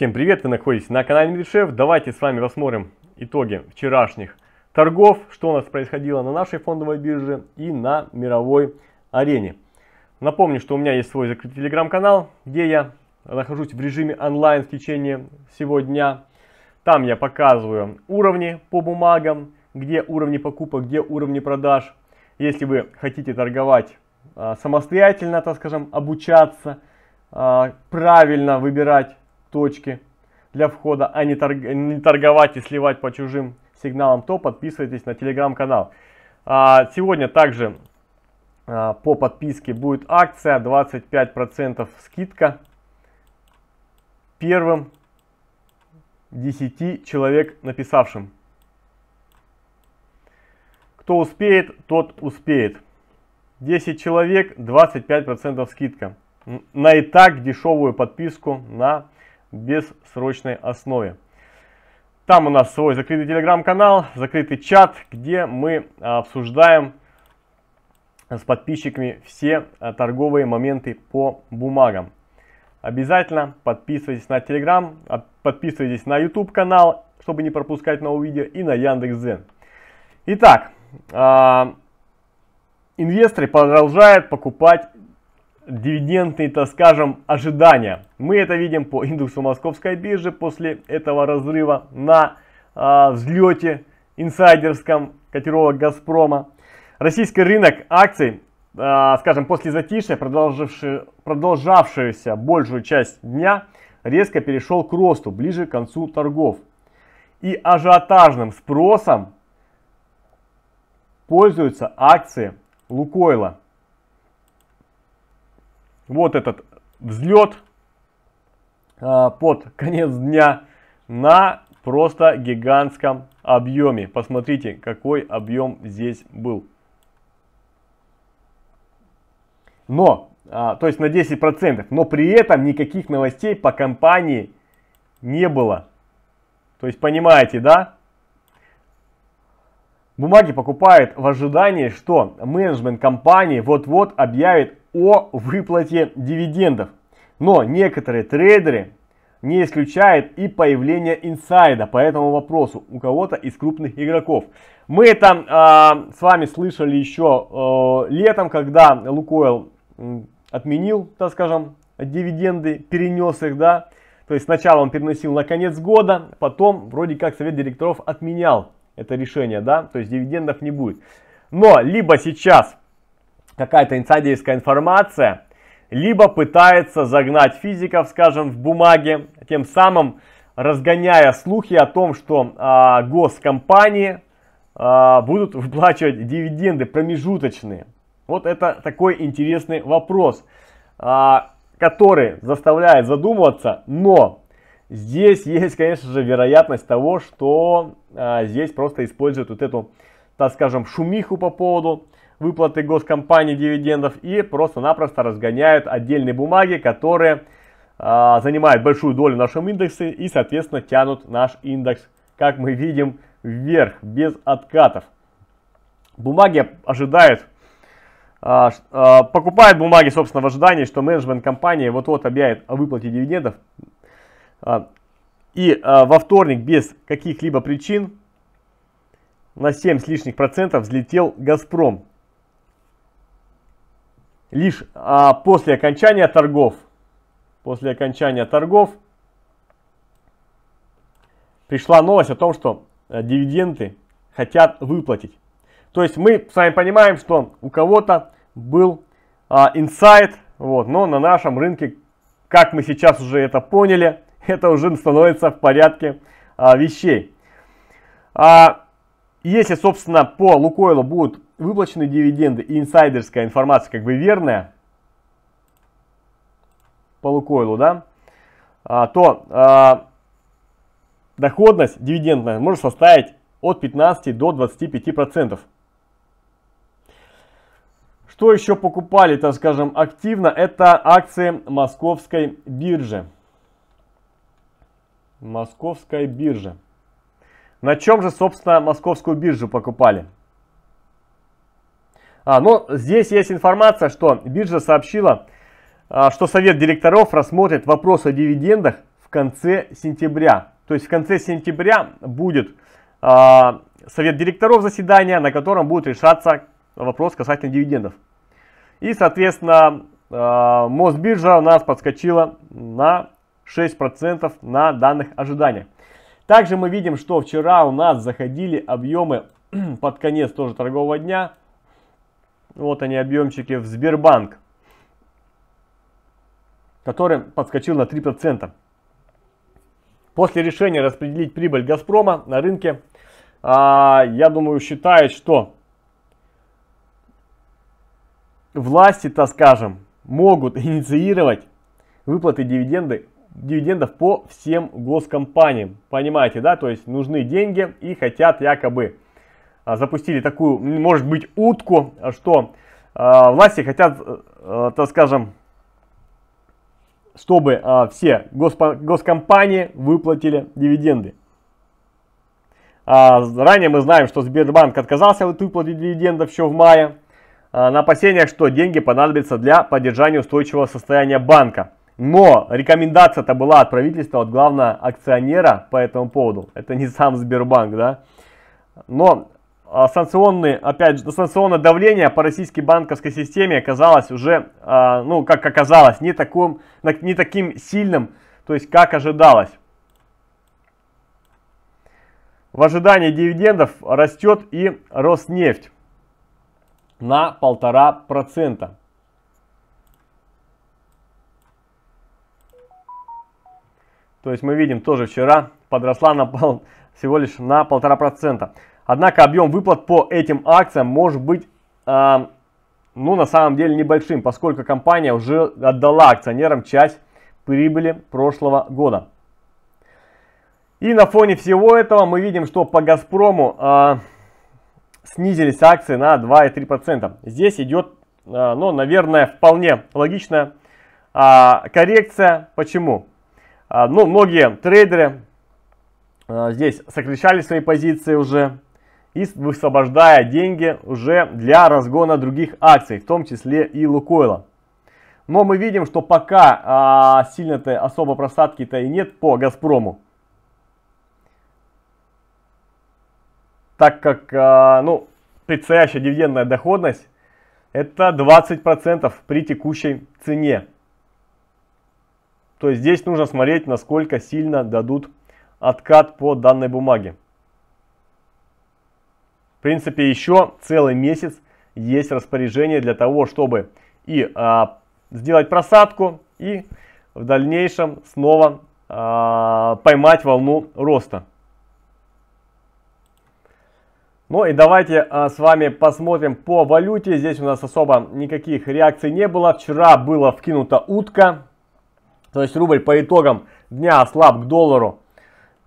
Всем привет, вы находитесь на канале Медведшеф. Давайте с вами посмотрим итоги вчерашних торгов, что у нас происходило на нашей фондовой бирже и на мировой арене. Напомню, что у меня есть свой закрытый телеграм-канал, где я нахожусь в режиме онлайн в течение всего дня. Там я показываю уровни по бумагам, где уровни покупок, где уровни продаж. Если вы хотите торговать а, самостоятельно, так скажем, обучаться, а, правильно выбирать точки для входа, а не, торг, не торговать и сливать по чужим сигналам, то подписывайтесь на телеграм-канал. А, сегодня также а, по подписке будет акция 25% скидка первым 10 человек написавшим. Кто успеет, тот успеет. 10 человек, 25% скидка. На и так дешевую подписку на бессрочной основе. Там у нас свой закрытый телеграм-канал, закрытый чат, где мы а, обсуждаем с подписчиками все а, торговые моменты по бумагам. Обязательно подписывайтесь на телеграм, подписывайтесь на YouTube канал, чтобы не пропускать новые видео, и на Яндекс.Дзен. Итак, а, инвесторы продолжают покупать дивидендные, так скажем, ожидания. Мы это видим по индексу московской биржи после этого разрыва на э, взлете инсайдерском котировок Газпрома. Российский рынок акций, э, скажем, после затишья, продолжавшуюся большую часть дня, резко перешел к росту ближе к концу торгов. И ажиотажным спросом пользуются акции Лукойла вот этот взлет э, под конец дня на просто гигантском объеме. Посмотрите, какой объем здесь был. Но, а, то есть на 10%, но при этом никаких новостей по компании не было. То есть понимаете, да? Бумаги покупают в ожидании, что менеджмент компании вот-вот объявит о выплате дивидендов. Но некоторые трейдеры не исключают и появление инсайда по этому вопросу у кого-то из крупных игроков. Мы это э, а, с вами слышали еще э, летом, когда Лукойл отменил, так скажем, дивиденды, перенес их, да. То есть сначала он переносил на конец года, потом вроде как совет директоров отменял это решение, да, то есть дивидендов не будет. Но либо сейчас какая-то инсайдерская информация, либо пытается загнать физиков, скажем, в бумаге, тем самым разгоняя слухи о том, что а, госкомпании а, будут выплачивать дивиденды промежуточные. Вот это такой интересный вопрос, а, который заставляет задумываться, но здесь есть, конечно же, вероятность того, что а, здесь просто используют вот эту, так скажем, шумиху по поводу выплаты госкомпании дивидендов и просто-напросто разгоняют отдельные бумаги, которые э, занимают большую долю в нашем индексе и, соответственно, тянут наш индекс, как мы видим, вверх, без откатов. Бумаги ожидают, э, э, покупают бумаги, собственно, в ожидании, что менеджмент компании вот-вот объявит о выплате дивидендов. Э, и э, во вторник без каких-либо причин на 7 с лишних процентов взлетел «Газпром» лишь а, после окончания торгов. После окончания торгов пришла новость о том, что а, дивиденды хотят выплатить. То есть мы с вами понимаем, что у кого-то был а, инсайт, вот, но на нашем рынке, как мы сейчас уже это поняли, это уже становится в порядке а, вещей. А, если, собственно, по Лукойлу будут выплачены дивиденды и инсайдерская информация как бы верная по Лукойлу, да, а, то а, доходность дивидендная может составить от 15 до 25 процентов. Что еще покупали, так скажем, активно, это акции московской биржи. Московская биржа. На чем же, собственно, московскую биржу покупали? А, но ну, здесь есть информация, что биржа сообщила, а, что совет директоров рассмотрит вопрос о дивидендах в конце сентября. То есть в конце сентября будет а, совет директоров заседания, на котором будет решаться вопрос касательно дивидендов. И, соответственно, а, Мосбиржа у нас подскочила на 6% на данных ожиданиях. Также мы видим, что вчера у нас заходили объемы под конец тоже торгового дня вот они объемчики в Сбербанк, который подскочил на 3%. После решения распределить прибыль Газпрома на рынке, а, я думаю, считает, что власти, так скажем, могут инициировать выплаты дивиденды, дивидендов по всем госкомпаниям. Понимаете, да? То есть нужны деньги и хотят якобы а, запустили такую, может быть, утку, а, что а, власти хотят, э, э, так скажем, чтобы все госкомпании выплатили дивиденды. Ранее мы знаем, что Сбербанк отказался от выплаты дивидендов еще в мае на опасениях, что деньги понадобятся для поддержания устойчивого состояния банка. Но рекомендация-то была от правительства, от главного акционера по этому поводу. Это не сам Сбербанк, да? Но а, санкционные, опять же, санкционное давление по российской банковской системе оказалось уже, а, ну, как оказалось, не, таком, не таким сильным, то есть как ожидалось. В ожидании дивидендов растет и Роснефть на полтора процента То есть мы видим тоже вчера подросла на пол, всего лишь на полтора процента Однако объем выплат по этим акциям может быть, э, ну, на самом деле небольшим, поскольку компания уже отдала акционерам часть прибыли прошлого года. И на фоне всего этого мы видим, что по «Газпрому» э, снизились акции на 2,3%. Здесь идет, э, ну, наверное, вполне логичная э, коррекция. Почему? Э, ну, многие трейдеры э, здесь сокращали свои позиции уже и высвобождая деньги уже для разгона других акций, в том числе и Лукойла. Но мы видим, что пока а, сильно-то особо просадки-то и нет по Газпрому. Так как а, ну, предстоящая дивидендная доходность это 20% при текущей цене. То есть здесь нужно смотреть, насколько сильно дадут откат по данной бумаге. В принципе, еще целый месяц есть распоряжение для того, чтобы и а, сделать просадку, и в дальнейшем снова а, поймать волну роста. Ну и давайте а, с вами посмотрим по валюте. Здесь у нас особо никаких реакций не было. Вчера была вкинута утка. То есть рубль по итогам дня ослаб к доллару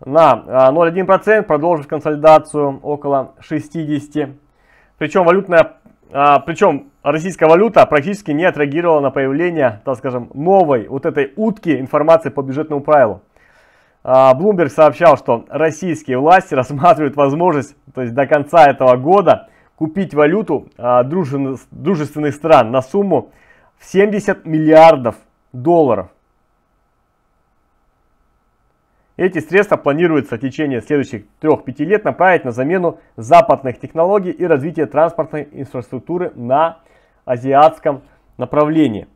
на 0,1%, а, продолжив консолидацию около 60. Причем валютная, а, причем российская валюта практически не отреагировала на появление, так скажем, новой вот этой утки информации по бюджетному правилу. Блумберг а, сообщал, что российские власти рассматривают возможность, то есть до конца этого года, купить валюту дружественных стран на сумму в 70 миллиардов долларов. Эти средства планируется в течение следующих 3-5 лет направить на замену западных технологий и развитие транспортной инфраструктуры на азиатском направлении.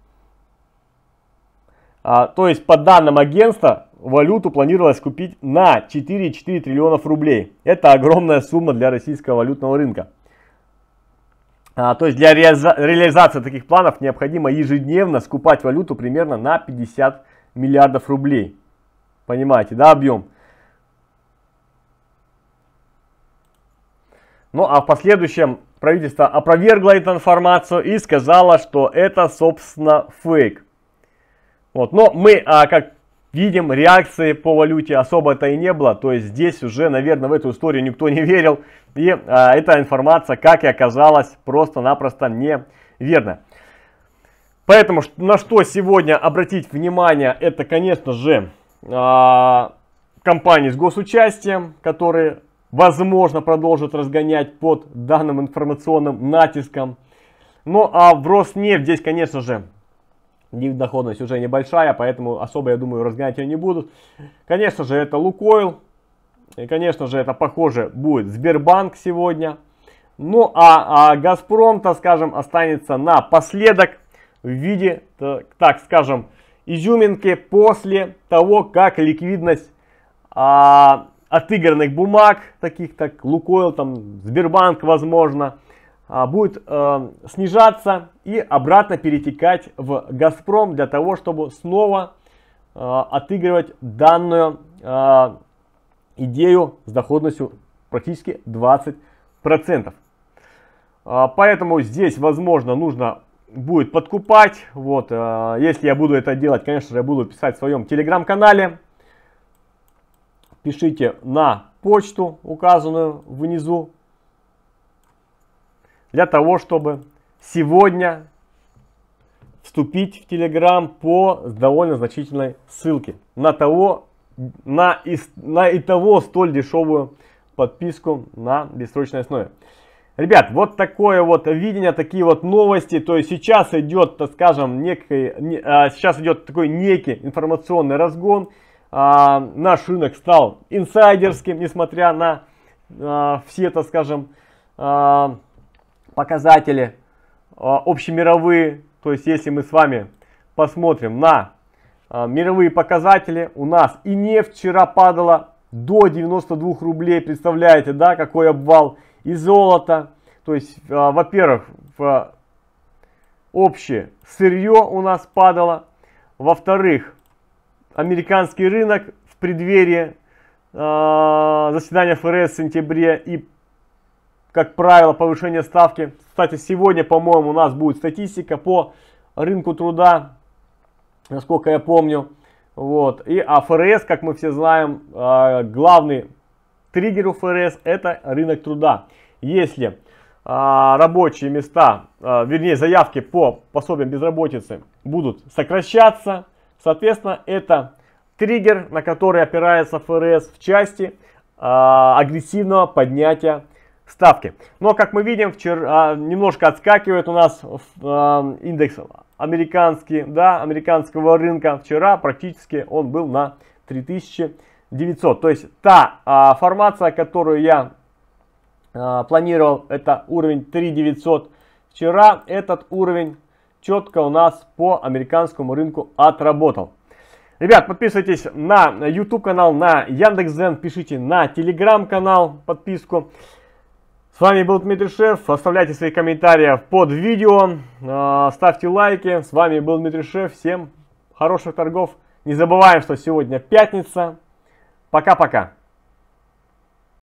А, то есть, по данным агентства, валюту планировалось купить на 4,4 триллионов рублей. Это огромная сумма для российского валютного рынка. А, то есть, для реализации таких планов необходимо ежедневно скупать валюту примерно на 50 миллиардов рублей. Понимаете, да, объем? Ну а в последующем правительство опровергло эту информацию и сказало, что это, собственно, фейк. Вот. Но мы, а, как видим, реакции по валюте особо-то и не было. То есть здесь уже, наверное, в эту историю никто не верил. И а, эта информация, как и оказалось, просто-напросто неверна. Поэтому на что сегодня обратить внимание, это, конечно же, а, компании с госучастием, которые, возможно, продолжат разгонять под данным информационным натиском. Ну а в Роснефть здесь, конечно же, доходность уже небольшая, поэтому особо, я думаю, разгонять ее не будут. Конечно же, это Лукойл. И, конечно же, это, похоже, будет Сбербанк сегодня. Ну, а, а Газпром-то, скажем, останется напоследок в виде, так, так скажем, изюминки после того, как ликвидность а, отыгранных бумаг, таких как Лукойл, там, Сбербанк, возможно, а, будет а, снижаться и обратно перетекать в Газпром для того, чтобы снова а, отыгрывать данную а, идею с доходностью практически 20%. А, поэтому здесь, возможно, нужно будет подкупать. Вот, э, если я буду это делать, конечно же, я буду писать в своем телеграм-канале. Пишите на почту, указанную внизу, для того, чтобы сегодня вступить в Телеграм по довольно значительной ссылке на того, на и, на и того столь дешевую подписку на бессрочной основе. Ребят, вот такое вот видение, такие вот новости. То есть сейчас идет, так скажем, некий, а, сейчас идет такой некий информационный разгон. А, наш рынок стал инсайдерским, несмотря на а, все, так скажем, а, показатели общемировые. То есть если мы с вами посмотрим на мировые показатели, у нас и нефть вчера падала до 92 рублей, представляете, да, какой обвал и золото. То есть, а, во-первых, общее сырье у нас падало. Во-вторых, американский рынок в преддверии а, заседания ФРС в сентябре и, как правило, повышение ставки. Кстати, сегодня, по-моему, у нас будет статистика по рынку труда, насколько я помню. Вот. И ФРС, как мы все знаем, а, главный триггер у ФРС это рынок труда. Если а, рабочие места, а, вернее заявки по пособиям безработицы будут сокращаться, соответственно это триггер, на который опирается ФРС в части а, агрессивного поднятия ставки. Но как мы видим, вчера, немножко отскакивает у нас а, индекс американский, да, американского рынка. Вчера практически он был на 3000 900. То есть та а, формация, которую я а, планировал, это уровень 3900 вчера. Этот уровень четко у нас по американскому рынку отработал. Ребят, подписывайтесь на YouTube канал, на Яндекс.Зен, пишите на Telegram канал подписку. С вами был Дмитрий Шеф. Оставляйте свои комментарии под видео, а, ставьте лайки. С вами был Дмитрий Шеф. Всем хороших торгов. Не забываем, что сегодня пятница. Пока-пока.